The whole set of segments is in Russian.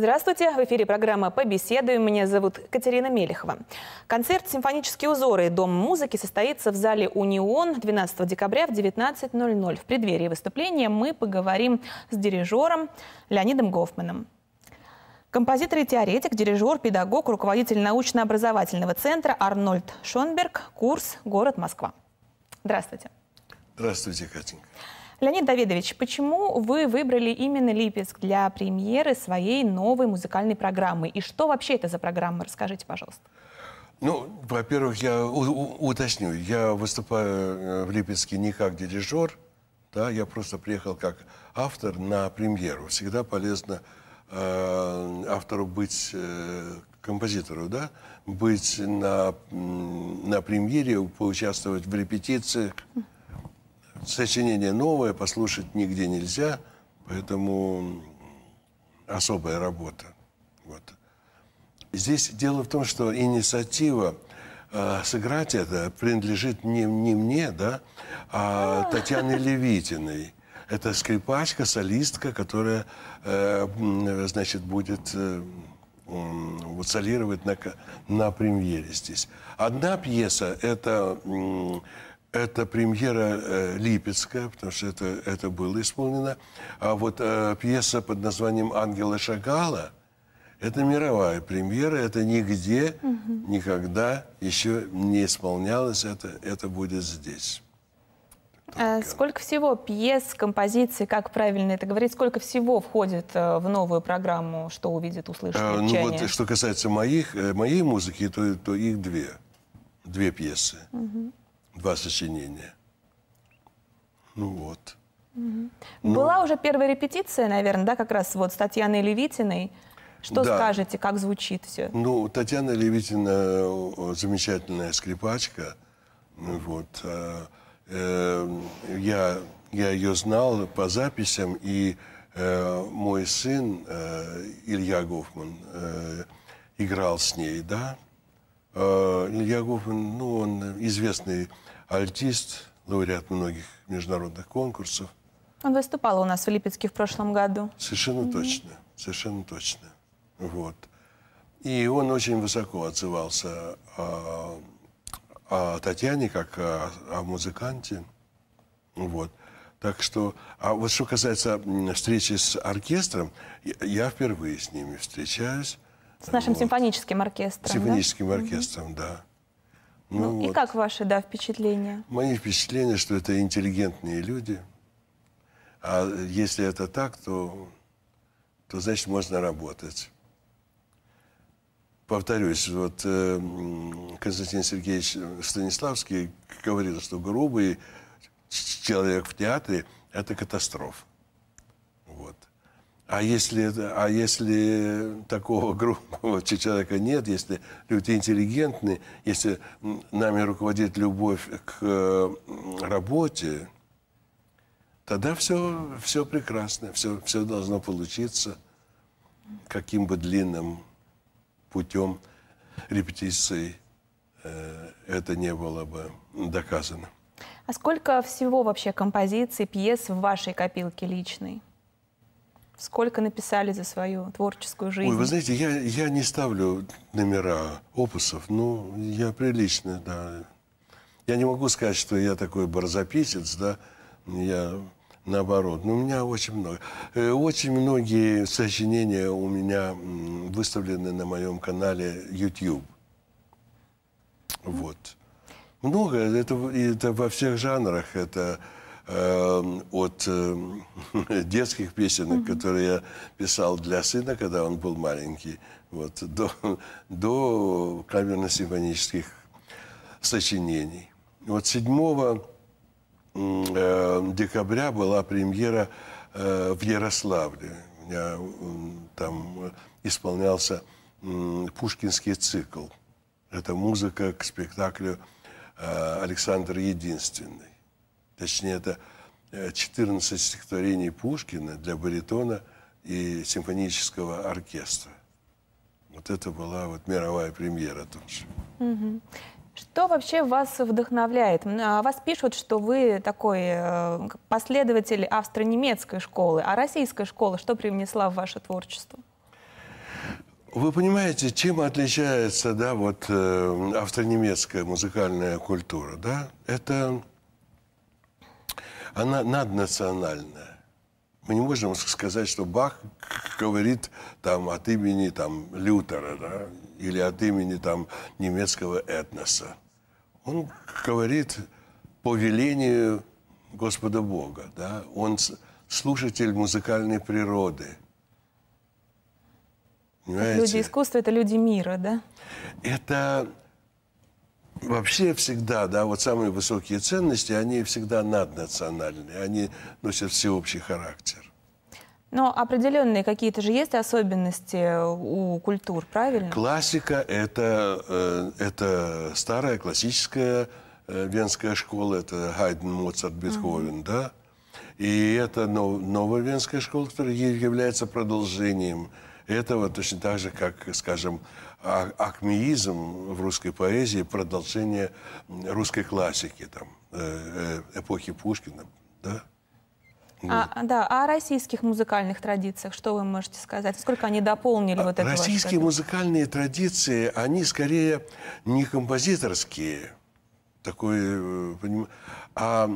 Здравствуйте, в эфире программа «Побеседуем». Меня зовут Катерина Мелехова. Концерт «Симфонические узоры. Дом музыки» состоится в зале «Унион» 12 декабря в 19.00. В преддверии выступления мы поговорим с дирижером Леонидом Гофманом. Композитор и теоретик, дирижер, педагог, руководитель научно-образовательного центра Арнольд Шонберг, курс «Город Москва». Здравствуйте. Здравствуйте, Катенька. Леонид Давидович, почему вы выбрали именно Липецк для премьеры своей новой музыкальной программы? И что вообще это за программа? Расскажите, пожалуйста. Ну, во-первых, я уточню. Я выступаю э, в Липецке не как дирижер, да, я просто приехал как автор на премьеру. Всегда полезно э, автору быть, э, композитору, да, быть на, на премьере, поучаствовать в репетициях сочинение новое, послушать нигде нельзя, поэтому особая работа. Вот. Здесь дело в том, что инициатива э, сыграть это принадлежит не, не мне, да, а, а. Татьяне Левитиной. Это скрипачка, солистка, которая, э, значит, будет э, вот солировать на, на премьере здесь. Одна пьеса – это это премьера э, Липецкая, потому что это, это было исполнено. А вот э, пьеса под названием «Ангела Шагала» Это мировая премьера, это нигде, угу. никогда еще не исполнялось, это, это будет здесь. А сколько всего пьес, композиций, как правильно это говорить, сколько всего входит э, в новую программу, что увидит, услышит а, Ну вот, э, что касается моих, моей музыки, то, то их две, две пьесы. Угу два сочинения. Ну вот. Угу. Но... Была уже первая репетиция, наверное, да, как раз вот с Татьяной Левитиной. Что да. скажете, как звучит все? Ну, Татьяна Левитина замечательная скрипачка. Вот. Э, э, я, я ее знал по записям, и э, мой сын Илья Гофман играл с ней, да, а, Илья Гофман, ну, он известный альтист, лауреат многих международных конкурсов. Он выступал у нас в Липецке в прошлом году. Совершенно mm-hmm. точно, совершенно точно. Вот. И он очень высоко отзывался о, о Татьяне как о, о музыканте. Вот. Так что, а вот что касается встречи с оркестром, я впервые с ними встречаюсь. С нашим вот. симфоническим оркестром. Симфоническим да? оркестром, угу. да. Ну, ну вот. и как ваши, да, впечатления? Мои впечатления, что это интеллигентные люди. А если это так, то, то значит можно работать. Повторюсь, вот э, Константин Сергеевич Станиславский говорил, что грубый человек в театре – это катастрофа. А если, а если такого грубого человека нет, если люди интеллигентны, если нами руководит любовь к э, работе, тогда все, все прекрасно, все, все должно получиться, каким бы длинным путем репетиции э, это не было бы доказано. А сколько всего вообще композиций, пьес в вашей копилке личной? Сколько написали за свою творческую жизнь? Ой, вы знаете, я, я не ставлю номера опусов, но ну, я прилично, да. Я не могу сказать, что я такой барзаписец, да, я наоборот. Но ну, у меня очень много. Э, очень многие сочинения у меня выставлены на моем канале YouTube. Вот. Много, это, это во всех жанрах, это Эм, от э, детских песенок, mm -hmm. которые я писал для сына, когда он был маленький, вот, до, до камерно-симфонических сочинений. Вот 7 э, декабря была премьера э, в Ярославле. У меня там исполнялся э, Пушкинский цикл. Это музыка к спектаклю э, «Александр Единственный» точнее, это 14 э, стихотворений Пушкина для баритона и симфонического оркестра. Вот это была вот мировая премьера тоже. Угу. Что вообще вас вдохновляет? А вас пишут, что вы такой э, последователь австро-немецкой школы, а российская школа что привнесла в ваше творчество? Вы понимаете, чем отличается да, вот, э, австронемецкая музыкальная культура? Да? Это она наднациональная. Мы не можем сказать, что Бах говорит там, от имени там, Лютера да, или от имени там, немецкого этноса. Он говорит по велению Господа Бога. Да? Он слушатель музыкальной природы. Понимаете? Люди искусства – это люди мира, да? Это вообще всегда, да, вот самые высокие ценности, они всегда наднациональные, они носят всеобщий характер. Но определенные какие-то же есть особенности у культур, правильно? Классика это, э, это старая классическая э, венская школа, это Хайден, Моцарт, Бетховен, угу. да? И это новая венская школа, которая является продолжением этого точно так же, как, скажем, а, акмеизм в русской поэзии, продолжение русской классики, там, э, э, эпохи Пушкина, да? А, а, да, а о российских музыкальных традициях что вы можете сказать? Сколько они дополнили а, вот это? Российские музыкальные традиции, они скорее не композиторские, такой, э, а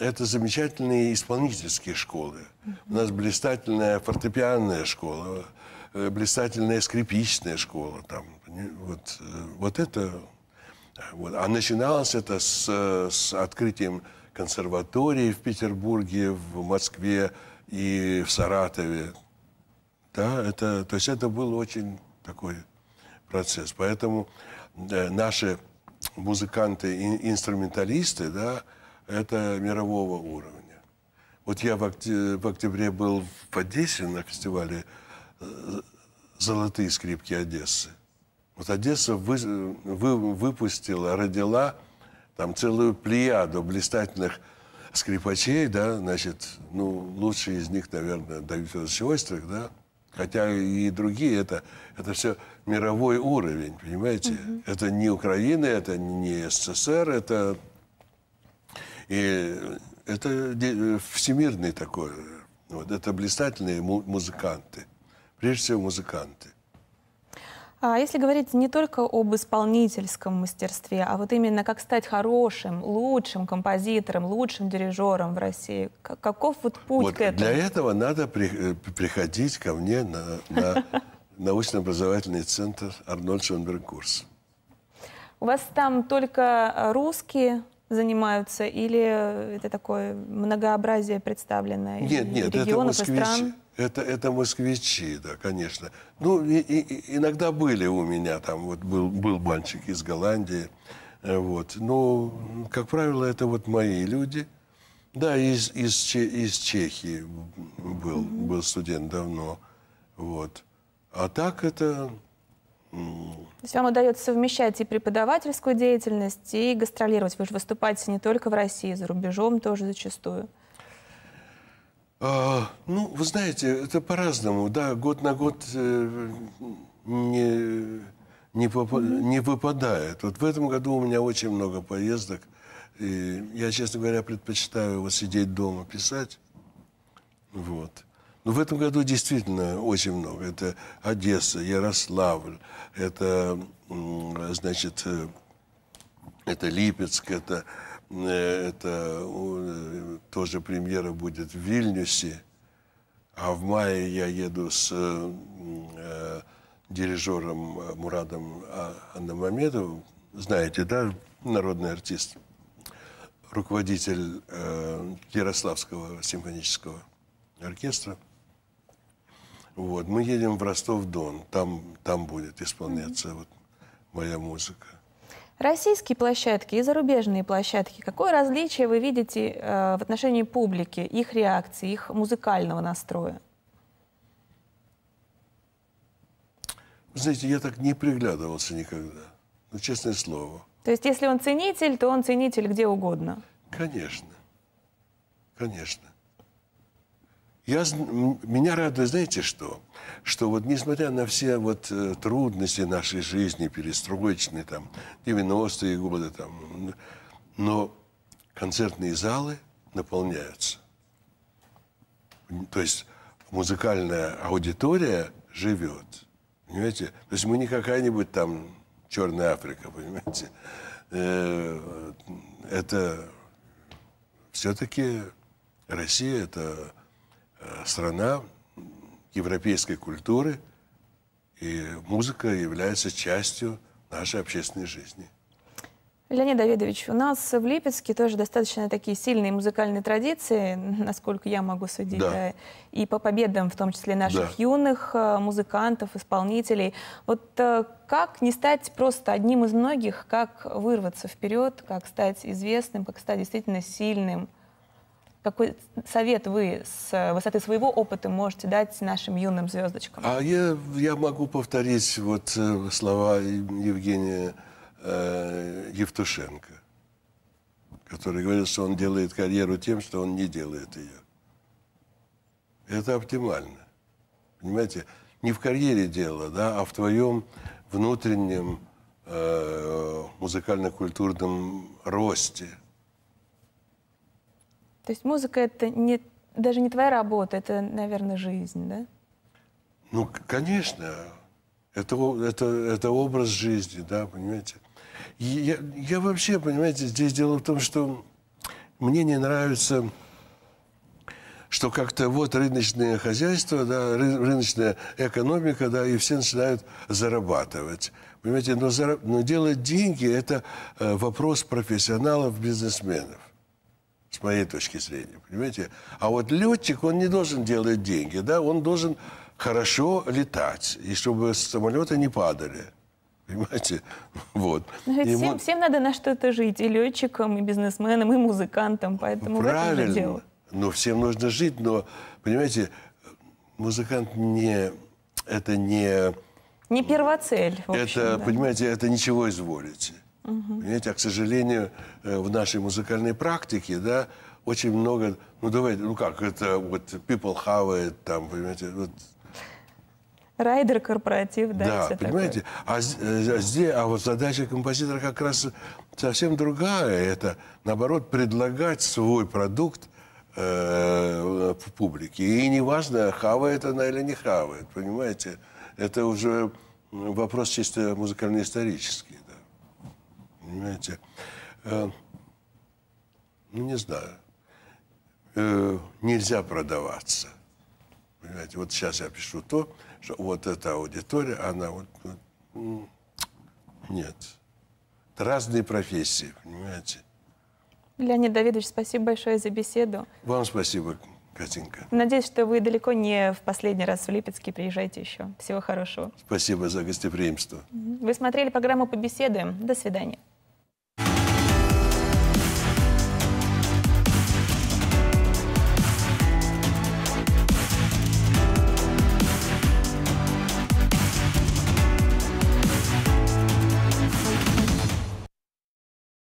это замечательные исполнительские школы. У нас блистательная фортепианная школа, Э, блистательная скрипичная школа. Там, вот, э, вот это... Э, вот. А начиналось это с, с открытием консерватории в Петербурге, в Москве и в Саратове. Да, это, то есть это был очень такой процесс. Поэтому э, наши музыканты и инструменталисты, да, это мирового уровня. Вот я в, октябре, в октябре был в Одессе на фестивале золотые скрипки Одессы. Вот Одесса вы, вы, выпустила, родила там целую плеяду блистательных скрипачей, да, значит, ну, лучшие из них, наверное, Давид Федорович Ойстрых, да, хотя и другие, это, это все мировой уровень, понимаете? Mm -hmm. Это не Украина, это не СССР, это, и, это э, всемирный такой, вот, это блистательные музыканты прежде всего музыканты. А если говорить не только об исполнительском мастерстве, а вот именно как стать хорошим, лучшим композитором, лучшим дирижером в России, каков вот путь вот к этому? Для этого надо при, э, приходить ко мне на, на научно-образовательный центр Арнольд Шонберг курс. У вас там только э, русские занимаются или это такое многообразие представленное Нет, нет, это москвичи, это, это москвичи, да, конечно. Ну, и, и, иногда были у меня там, вот был, был банчик из Голландии. Э, вот. Но, как правило, это вот мои люди. Да, из, из, из Чехии был, был студент давно. Вот. А так это... То есть вам удается совмещать и преподавательскую деятельность, и гастролировать. Вы же выступаете не только в России, за рубежом тоже зачастую. А, ну, вы знаете, это по-разному, да, год на год э, не, не, поп... не выпадает. Вот в этом году у меня очень много поездок, и я, честно говоря, предпочитаю вот сидеть дома, писать, вот. Но в этом году действительно очень много. Это Одесса, Ярославль, это, значит, э, это Липецк, это Э, это э, тоже премьера будет в Вильнюсе. А в мае я еду с э, э дирижером Мурадом а, Анамамедовым, Знаете, да, народный артист, руководитель э, Ярославского симфонического оркестра. Вот, мы едем в Ростов-Дон, там, там будет исполняться mm -hmm. вот моя музыка. Российские площадки и зарубежные площадки, какое различие вы видите э, в отношении публики, их реакции, их музыкального настроя? знаете, я так не приглядывался никогда, ну, честное слово. То есть, если он ценитель, то он ценитель где угодно? Конечно, конечно. Я, меня радует, знаете что? Что вот несмотря на все вот э, трудности нашей жизни, перестроечные, там, 90-е годы, там, но концертные залы наполняются. То есть музыкальная аудитория живет. Понимаете? То есть мы не какая-нибудь там Черная Африка, понимаете? Э, это все-таки Россия, это Э, страна европейской культуры, и музыка является частью нашей общественной жизни. Леонид Давидович, у нас в Липецке тоже достаточно такие сильные музыкальные традиции, насколько я могу судить, да. и по победам, в том числе наших да. юных э, музыкантов, исполнителей. Вот э, как не стать просто одним из многих, как вырваться вперед, как стать известным, как стать действительно сильным? Какой совет вы с э, высоты своего опыта можете дать нашим юным звездочкам? А я, я могу повторить вот э, слова Евгения э, Евтушенко, который говорит, что он делает карьеру тем, что он не делает ее. Это оптимально. Понимаете, не в карьере дело, да, а в твоем внутреннем э, музыкально-культурном росте – то есть музыка это не, даже не твоя работа, это, наверное, жизнь, да? Ну, конечно. Это, это, это образ жизни, да, понимаете. я, я вообще, понимаете, здесь дело в том, что мне не нравится, что как-то вот рыночное хозяйство, да, ры, рыночная экономика, да, и все начинают зарабатывать. Понимаете, но, зараб... но делать деньги – это э, вопрос профессионалов, бизнесменов с моей точки зрения, понимаете? А вот летчик, он не должен делать деньги, да, он должен хорошо летать, и чтобы самолеты не падали. Понимаете? Вот. Ну, ведь всем, он... всем надо на что-то жить. И летчикам, и бизнесменам, и музыкантам. Поэтому Правильно. дело. Но всем нужно жить. Но, понимаете, музыкант не... Это не... Не первоцель. Общем, это, да. понимаете, это ничего изволите. Угу. Понимаете, а, к сожалению, э, в нашей музыкальной практике, да, очень много, ну давайте, ну как, это вот people have it, там, понимаете, вот, Райдер, корпоратив, да, да все понимаете? Такое. Э, а, здесь, а вот задача композитора как раз совсем другая. Это, наоборот, предлагать свой продукт э, публике. И неважно, хавает она или не хавает, понимаете? Это уже вопрос чисто музыкально-исторический понимаете. Э, ну, не знаю. Э, нельзя продаваться. Понимаете, вот сейчас я пишу то, что вот эта аудитория, она вот... вот нет. Это разные профессии, понимаете. Леонид Давидович, спасибо большое за беседу. Вам спасибо, Катенька. Надеюсь, что вы далеко не в последний раз в Липецке. приезжаете еще. Всего хорошего. Спасибо за гостеприимство. Вы смотрели программу «Побеседуем». До свидания.